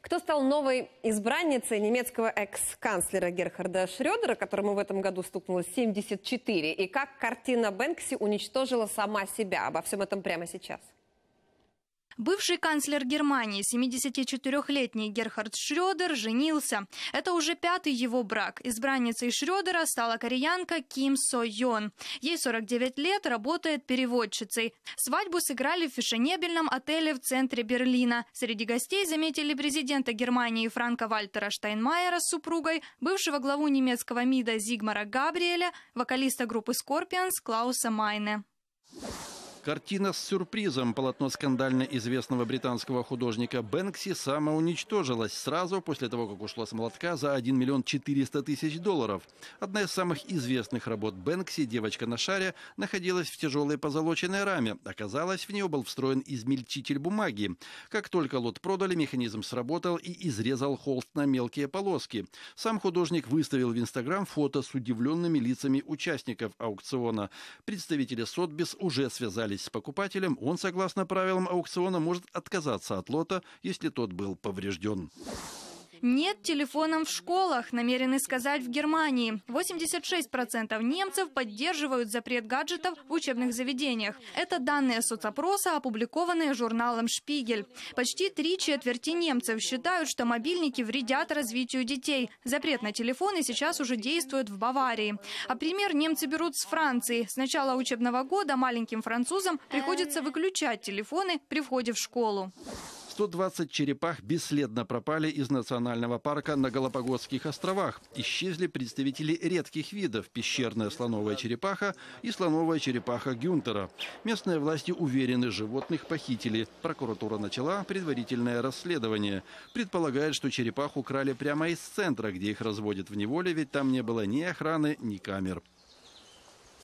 Кто стал новой избранницей немецкого экс-канцлера Герхарда Шредера, которому в этом году стукнуло 74, и как картина Бэнкси уничтожила сама себя? Обо всем этом прямо сейчас. Бывший канцлер Германии, 74-летний Герхард Шредер женился. Это уже пятый его брак. Избранницей Шредера стала кореянка Ким Со Йон. Ей 49 лет, работает переводчицей. Свадьбу сыграли в фешенебельном отеле в центре Берлина. Среди гостей заметили президента Германии Франка Вальтера Штайнмайера с супругой, бывшего главу немецкого МИДа Зигмара Габриэля, вокалиста группы Scorpions Клауса Майне. Картина с сюрпризом. Полотно скандально известного британского художника Бэнкси самоуничтожилось сразу после того, как ушло с молотка за 1 миллион 400 тысяч долларов. Одна из самых известных работ Бэнкси, девочка на шаре, находилась в тяжелой позолоченной раме. Оказалось, в нее был встроен измельчитель бумаги. Как только лот продали, механизм сработал и изрезал холст на мелкие полоски. Сам художник выставил в Инстаграм фото с удивленными лицами участников аукциона. Представители Сотбис уже связали договорились с покупателем, он, согласно правилам аукциона, может отказаться от лота, если тот был поврежден. Нет телефонам в школах, намерены сказать в Германии. 86% немцев поддерживают запрет гаджетов в учебных заведениях. Это данные соцопроса, опубликованные журналом «Шпигель». Почти три четверти немцев считают, что мобильники вредят развитию детей. Запрет на телефоны сейчас уже действует в Баварии. А пример немцы берут с Франции. С начала учебного года маленьким французам приходится выключать телефоны при входе в школу. 120 черепах бесследно пропали из национального парка на Галапагосских островах. Исчезли представители редких видов – пещерная слоновая черепаха и слоновая черепаха Гюнтера. Местные власти уверены, животных похитили. Прокуратура начала предварительное расследование. Предполагает, что черепах украли прямо из центра, где их разводят в неволе, ведь там не было ни охраны, ни камер.